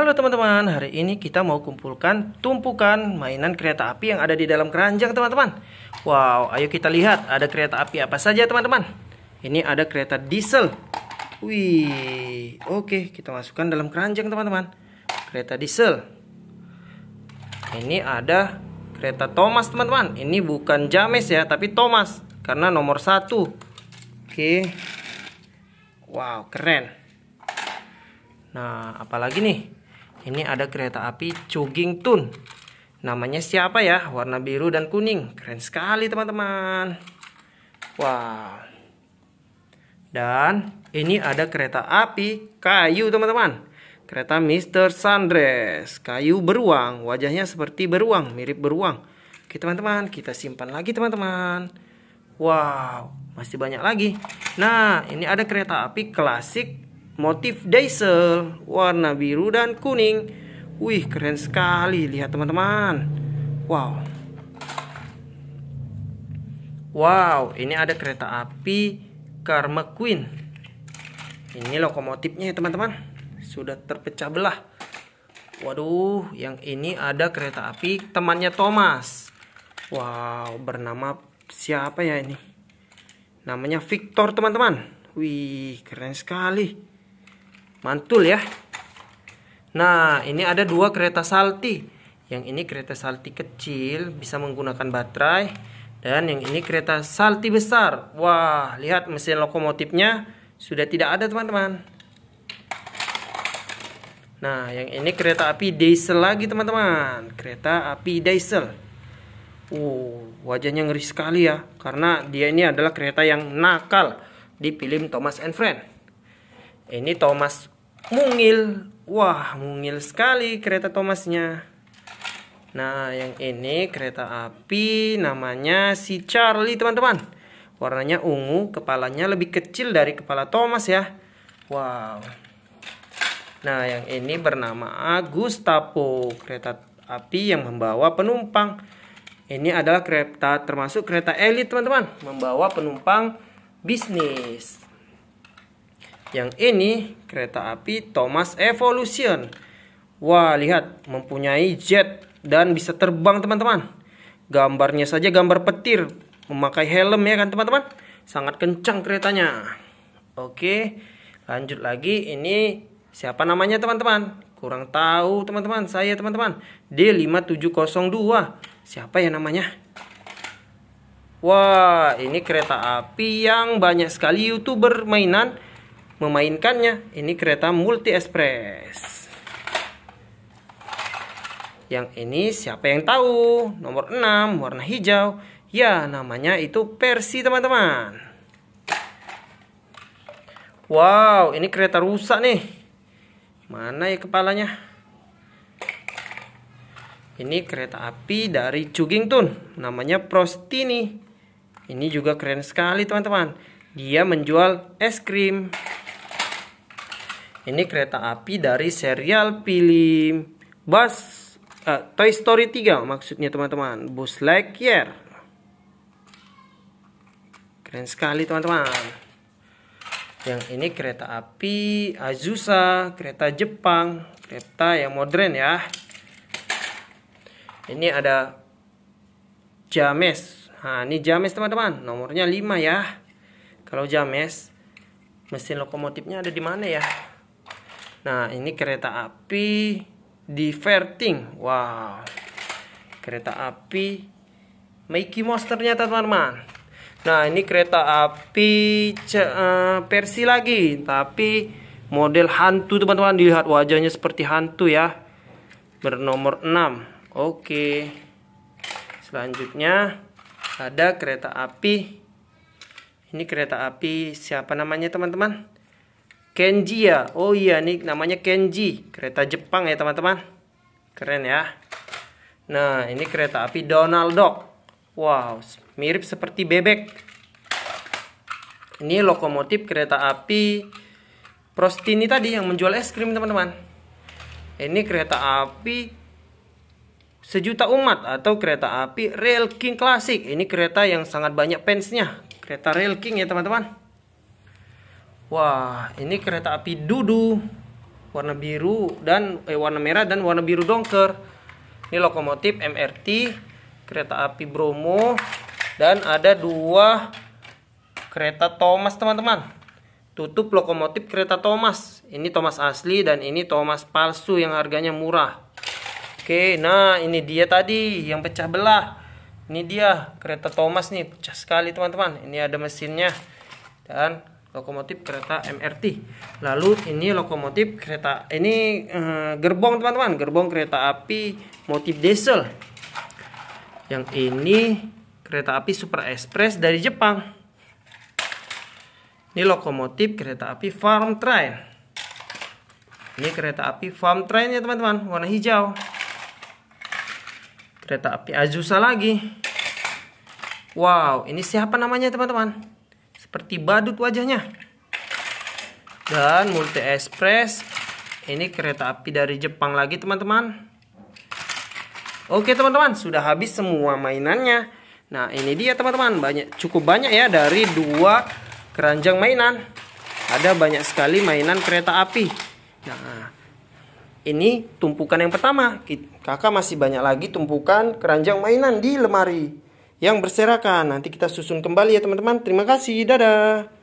Halo teman-teman, hari ini kita mau kumpulkan tumpukan mainan kereta api yang ada di dalam keranjang teman-teman Wow, ayo kita lihat ada kereta api apa saja teman-teman Ini ada kereta diesel Wih, oke kita masukkan dalam keranjang teman-teman Kereta diesel Ini ada kereta Thomas teman-teman Ini bukan James ya, tapi Thomas Karena nomor satu Oke Wow, keren Nah, apalagi nih? Ini ada kereta api Chugging Tun. Namanya siapa ya? Warna biru dan kuning. Keren sekali teman-teman. Wow. Dan ini ada kereta api kayu teman-teman. Kereta Mr. Sandres. Kayu beruang. Wajahnya seperti beruang. Mirip beruang. Oke teman-teman. Kita simpan lagi teman-teman. Wow. Masih banyak lagi. Nah ini ada kereta api klasik motif diesel warna biru dan kuning wih keren sekali lihat teman-teman wow wow ini ada kereta api Karma Queen ini lokomotifnya ya teman-teman sudah terpecah belah waduh yang ini ada kereta api temannya Thomas wow bernama siapa ya ini namanya Victor teman-teman wih keren sekali mantul ya nah ini ada dua kereta salti yang ini kereta salti kecil bisa menggunakan baterai dan yang ini kereta salti besar wah lihat mesin lokomotifnya sudah tidak ada teman-teman nah yang ini kereta api diesel lagi teman-teman kereta api diesel uh wajahnya ngeri sekali ya karena dia ini adalah kereta yang nakal di film Thomas and Friends ini Thomas mungil. Wah, mungil sekali kereta Thomasnya. Nah, yang ini kereta api namanya si Charlie, teman-teman. Warnanya ungu, kepalanya lebih kecil dari kepala Thomas ya. Wow. Nah, yang ini bernama Agustapo kereta api yang membawa penumpang. Ini adalah kereta termasuk kereta elit, teman-teman, membawa penumpang bisnis. Yang ini kereta api Thomas Evolution. Wah, lihat mempunyai jet dan bisa terbang, teman-teman. Gambarnya saja gambar petir memakai helm ya kan, teman-teman. Sangat kencang keretanya. Oke, lanjut lagi ini siapa namanya, teman-teman? Kurang tahu, teman-teman. Saya, teman-teman. D5702. Siapa ya namanya? Wah, ini kereta api yang banyak sekali YouTuber mainan memainkannya. Ini kereta multi express. Yang ini siapa yang tahu? Nomor 6 warna hijau. Ya, namanya itu Persi, teman-teman. Wow, ini kereta rusak nih. Mana ya kepalanya? Ini kereta api dari Cugingtun, namanya Prostini. Ini juga keren sekali, teman-teman. Dia menjual es krim. Ini kereta api dari serial film bus uh, eh, Toy Story 3 maksudnya teman-teman. bus Lightyear. Keren sekali teman-teman. Yang ini kereta api Azusa, kereta Jepang, kereta yang modern ya. Ini ada James. Nah, ini James teman-teman. Nomornya 5 ya. Kalau James, mesin lokomotifnya ada di mana ya? Nah, ini kereta api di Verting. Wow. Kereta api Mickey Mouse ternyata, teman-teman. Nah, ini kereta api uh, eh, versi lagi, tapi model hantu, teman-teman. Dilihat wajahnya seperti hantu ya. Bernomor 6. Oke. Selanjutnya ada kereta api. Ini kereta api siapa namanya, teman-teman? Kenji ya. Oh iya nih namanya Kenji, kereta Jepang ya teman-teman. Keren ya. Nah, ini kereta api Donald Dog. Wow, mirip seperti bebek. Ini lokomotif kereta api Prostini tadi yang menjual es krim teman-teman. Ini kereta api sejuta umat atau kereta api Rail King klasik. Ini kereta yang sangat banyak fansnya. Kereta Rail King ya teman-teman. Wah, ini kereta api Dudu warna biru dan eh, warna merah dan warna biru dongker. Ini lokomotif MRT kereta api Bromo dan ada dua kereta Thomas teman-teman. Tutup lokomotif kereta Thomas. Ini Thomas asli dan ini Thomas palsu yang harganya murah. Oke, nah ini dia tadi yang pecah belah. Ini dia kereta Thomas nih, pecah sekali teman-teman. Ini ada mesinnya dan lokomotif kereta MRT. Lalu ini lokomotif kereta ini eh, gerbong teman-teman, gerbong kereta api motif diesel. Yang ini kereta api Super Express dari Jepang. Ini lokomotif kereta api Farm Train. Ini kereta api Farm Train ya teman-teman, warna hijau. Kereta api Azusa lagi. Wow, ini siapa namanya teman-teman? seperti badut wajahnya. Dan Multi Express ini kereta api dari Jepang lagi teman-teman. Oke teman-teman, sudah habis semua mainannya. Nah, ini dia teman-teman, banyak cukup banyak ya dari dua keranjang mainan. Ada banyak sekali mainan kereta api. Nah, ini tumpukan yang pertama. Kakak masih banyak lagi tumpukan keranjang mainan di lemari yang berserakan. Nanti kita susun kembali ya teman-teman. Terima kasih. Dadah.